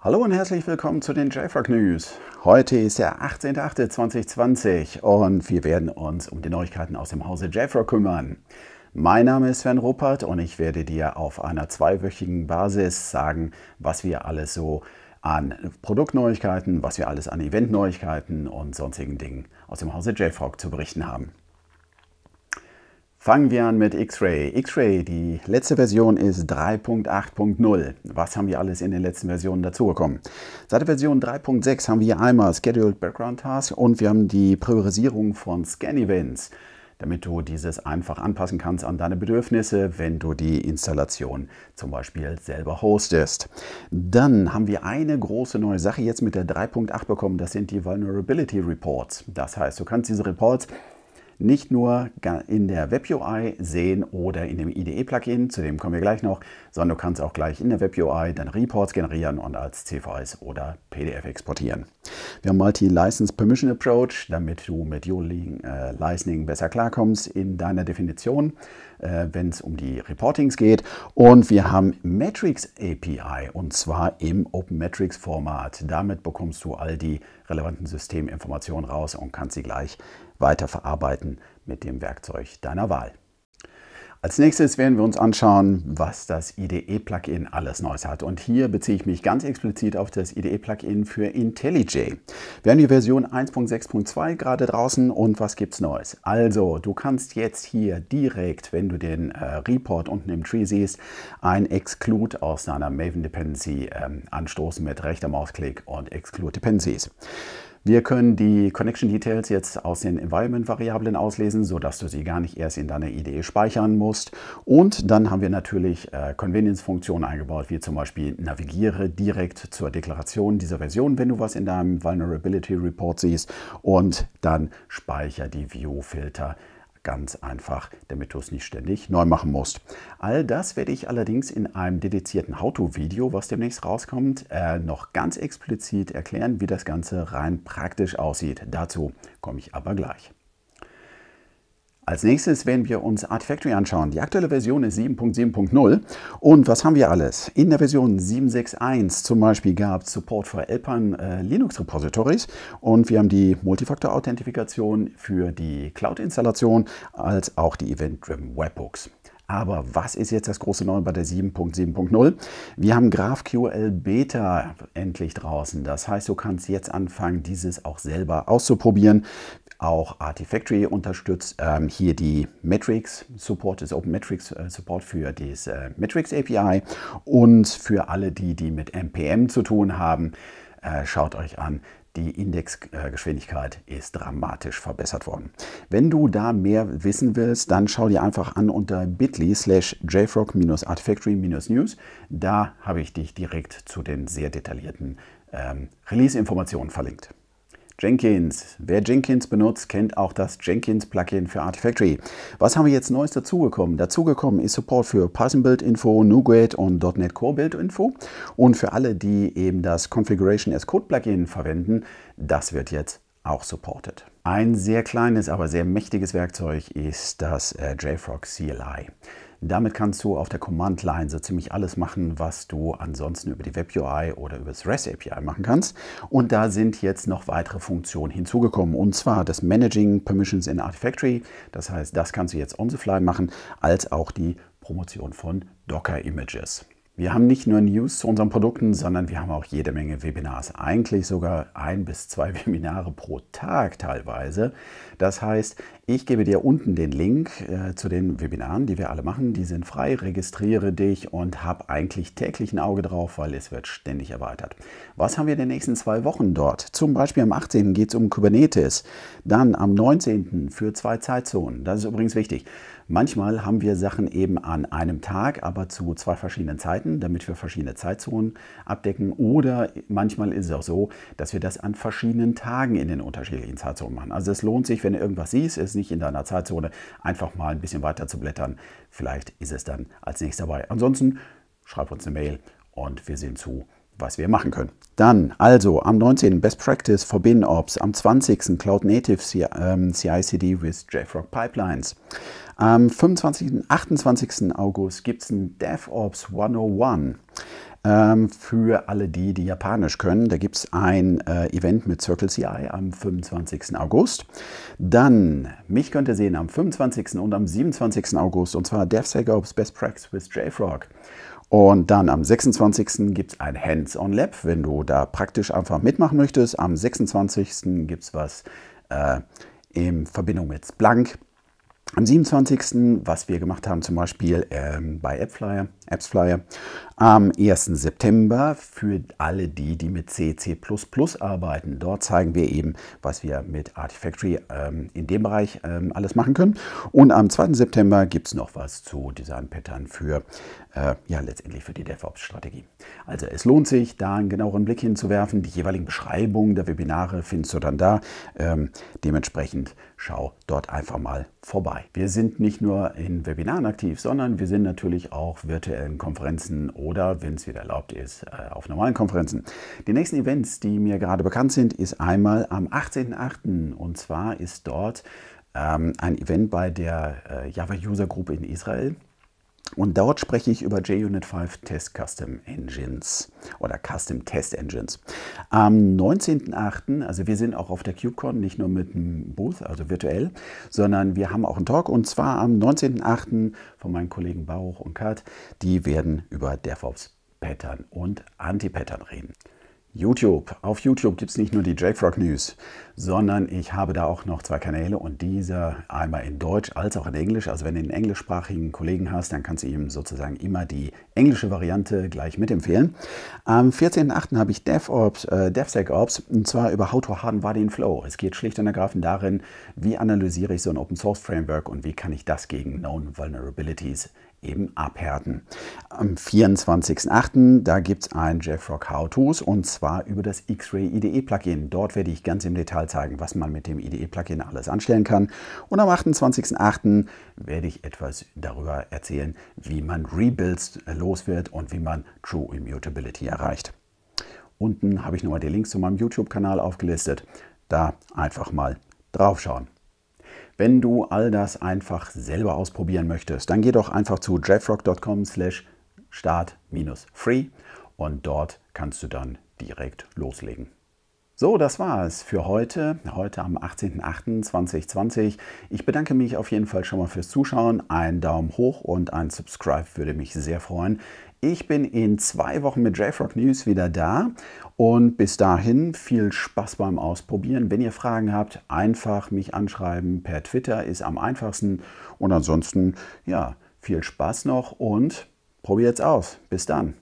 Hallo und herzlich willkommen zu den JFrog News. Heute ist der 18.08.2020 und wir werden uns um die Neuigkeiten aus dem Hause JFrog kümmern. Mein Name ist Sven Ruppert und ich werde dir auf einer zweiwöchigen Basis sagen, was wir alles so an Produktneuigkeiten, was wir alles an Eventneuigkeiten und sonstigen Dingen aus dem Hause JFrog zu berichten haben. Fangen wir an mit X-Ray. X-Ray, die letzte Version ist 3.8.0. Was haben wir alles in den letzten Versionen dazugekommen? Seit der Version 3.6 haben wir einmal Scheduled Background Tasks und wir haben die Priorisierung von Scan-Events, damit du dieses einfach anpassen kannst an deine Bedürfnisse, wenn du die Installation zum Beispiel selber hostest. Dann haben wir eine große neue Sache jetzt mit der 3.8 bekommen, das sind die Vulnerability Reports. Das heißt, du kannst diese Reports nicht nur in der Web-UI sehen oder in dem IDE-Plugin, zu dem kommen wir gleich noch, sondern du kannst auch gleich in der Web-UI dann Reports generieren und als CVS oder PDF exportieren. Wir haben Multi-License Permission Approach, damit du mit Yoling äh, Licensing besser klarkommst in deiner Definition, äh, wenn es um die Reportings geht. Und wir haben Metrics API und zwar im Open Metrics Format. Damit bekommst du all die relevanten Systeminformationen raus und kannst sie gleich weiterverarbeiten gestalten mit dem Werkzeug deiner Wahl. Als nächstes werden wir uns anschauen, was das IDE-Plugin alles Neues hat. Und hier beziehe ich mich ganz explizit auf das IDE-Plugin für IntelliJ. Wir haben die Version 1.6.2 gerade draußen und was gibt's Neues? Also, du kannst jetzt hier direkt, wenn du den äh, Report unten im Tree siehst, ein Exclude aus deiner Maven Dependency ähm, anstoßen mit rechter Mausklick und Exclude Dependencies. Wir können die Connection Details jetzt aus den Environment-Variablen auslesen, sodass du sie gar nicht erst in deiner IDE speichern musst. Und dann haben wir natürlich äh, Convenience-Funktionen eingebaut, wie zum Beispiel navigiere direkt zur Deklaration dieser Version, wenn du was in deinem Vulnerability Report siehst und dann speicher die View-Filter Ganz einfach, damit du es nicht ständig neu machen musst. All das werde ich allerdings in einem dedizierten How-To-Video, was demnächst rauskommt, äh, noch ganz explizit erklären, wie das Ganze rein praktisch aussieht. Dazu komme ich aber gleich. Als nächstes werden wir uns Art Factory anschauen. Die aktuelle Version ist 7.7.0. Und was haben wir alles? In der Version 7.6.1 zum Beispiel gab es Support für Alpine äh, Linux Repositories und wir haben die Multifaktor-Authentifikation für die Cloud-Installation als auch die Event-Driven Webbooks. Aber was ist jetzt das große Neue bei der 7.7.0? Wir haben GraphQL Beta endlich draußen. Das heißt, du kannst jetzt anfangen, dieses auch selber auszuprobieren. Auch Artifactory unterstützt ähm, hier die Metrics Support, das Open Metrics äh, Support für das äh, Metrics API und für alle die, die mit MPM zu tun haben, äh, schaut euch an, die Indexgeschwindigkeit ist dramatisch verbessert worden. Wenn du da mehr wissen willst, dann schau dir einfach an unter bit.ly slash jfrog-artfactory-news. Da habe ich dich direkt zu den sehr detaillierten ähm, Release-Informationen verlinkt. Jenkins. Wer Jenkins benutzt, kennt auch das Jenkins-Plugin für Artifactory. Was haben wir jetzt Neues dazugekommen? Dazugekommen ist Support für Python Build Info, NuGet und .NET Core Build Info. Und für alle, die eben das Configuration as Code Plugin verwenden, das wird jetzt auch supported. Ein sehr kleines, aber sehr mächtiges Werkzeug ist das äh, JFrog CLI. Damit kannst du auf der Command Line so ziemlich alles machen, was du ansonsten über die Web UI oder über das REST API machen kannst. Und da sind jetzt noch weitere Funktionen hinzugekommen. Und zwar das Managing Permissions in Artifactory. Das heißt, das kannst du jetzt on the fly machen, als auch die Promotion von Docker Images. Wir haben nicht nur News zu unseren Produkten, sondern wir haben auch jede Menge Webinars. Eigentlich sogar ein bis zwei Webinare pro Tag teilweise. Das heißt, ich gebe dir unten den Link äh, zu den Webinaren, die wir alle machen. Die sind frei, registriere dich und habe eigentlich täglich ein Auge drauf, weil es wird ständig erweitert. Was haben wir in den nächsten zwei Wochen dort? Zum Beispiel am 18. geht es um Kubernetes, dann am 19. für zwei Zeitzonen. Das ist übrigens wichtig. Manchmal haben wir Sachen eben an einem Tag, aber zu zwei verschiedenen Zeiten, damit wir verschiedene Zeitzonen abdecken. Oder manchmal ist es auch so, dass wir das an verschiedenen Tagen in den unterschiedlichen Zeitzonen machen. Also es lohnt sich, wenn du irgendwas siehst, ist nicht in deiner Zeitzone, einfach mal ein bisschen weiter zu blättern. Vielleicht ist es dann als nächstes dabei. Ansonsten schreib uns eine Mail und wir sehen zu, was wir machen können. Dann also am 19. Best Practice for BinOps, am 20. Cloud Native CI/CD ähm, with JFrog Pipelines. Am 25. und 28. August gibt es ein DevOps 101 ähm, für alle die, die Japanisch können. Da gibt es ein äh, Event mit Circle CI am 25. August. Dann, mich könnt ihr sehen am 25. und am 27. August, und zwar DevSecOps Best Practice with JFrog. Und dann am 26. gibt es ein Hands-on-Lab, wenn du da praktisch einfach mitmachen möchtest. Am 26. gibt es was äh, in Verbindung mit Splunk. Am 27. was wir gemacht haben, zum Beispiel ähm, bei AppFlyer. Apps Flyer am 1. September für alle die, die mit CC++ arbeiten. Dort zeigen wir eben, was wir mit Artifactory ähm, in dem Bereich ähm, alles machen können. Und am 2. September gibt es noch was zu Design Pattern für, äh, ja, letztendlich für die DevOps-Strategie. Also es lohnt sich, da einen genaueren Blick hinzuwerfen. Die jeweiligen Beschreibungen der Webinare findest du dann da. Ähm, dementsprechend schau dort einfach mal vorbei. Wir sind nicht nur in Webinaren aktiv, sondern wir sind natürlich auch virtuell virtuellen Konferenzen oder, wenn es wieder erlaubt ist, äh, auf normalen Konferenzen. Die nächsten Events, die mir gerade bekannt sind, ist einmal am 18.08. und zwar ist dort ähm, ein Event bei der äh, Java User Group in Israel. Und dort spreche ich über JUnit 5 Test Custom Engines oder Custom Test Engines. Am 19.08., also wir sind auch auf der KubeCon, nicht nur mit einem Booth, also virtuell, sondern wir haben auch einen Talk und zwar am 19.08. von meinen Kollegen Bauch und Kurt. Die werden über DevOps Pattern und Anti-Pattern reden. YouTube. Auf YouTube gibt es nicht nur die JFrog News, sondern ich habe da auch noch zwei Kanäle und dieser einmal in Deutsch als auch in Englisch. Also wenn du einen englischsprachigen Kollegen hast, dann kannst du ihm sozusagen immer die englische Variante gleich mitempfehlen. Am 14.08. habe ich DevOps, äh, DevSecOps und zwar über How to Harden Body in Flow. Es geht schlicht und ergreifend darin, wie analysiere ich so ein Open Source Framework und wie kann ich das gegen Known Vulnerabilities eben abhärten. Am 24.08. da gibt es ein JFrog How-Tos und zwar zwar über das X-Ray IDE Plugin. Dort werde ich ganz im Detail zeigen, was man mit dem IDE Plugin alles anstellen kann. Und am 28.08. werde ich etwas darüber erzählen, wie man Rebuilds los wird und wie man True Immutability erreicht. Unten habe ich nochmal die Links zu meinem YouTube-Kanal aufgelistet. Da einfach mal draufschauen. Wenn du all das einfach selber ausprobieren möchtest, dann geh doch einfach zu jeffrock.com slash start-free und dort kannst du dann direkt loslegen. So, das war es für heute, heute am 18.08.2020. Ich bedanke mich auf jeden Fall schon mal fürs Zuschauen. Ein Daumen hoch und ein Subscribe würde mich sehr freuen. Ich bin in zwei Wochen mit JFrog News wieder da und bis dahin viel Spaß beim Ausprobieren. Wenn ihr Fragen habt, einfach mich anschreiben per Twitter ist am einfachsten und ansonsten ja, viel Spaß noch und probiert's aus. Bis dann.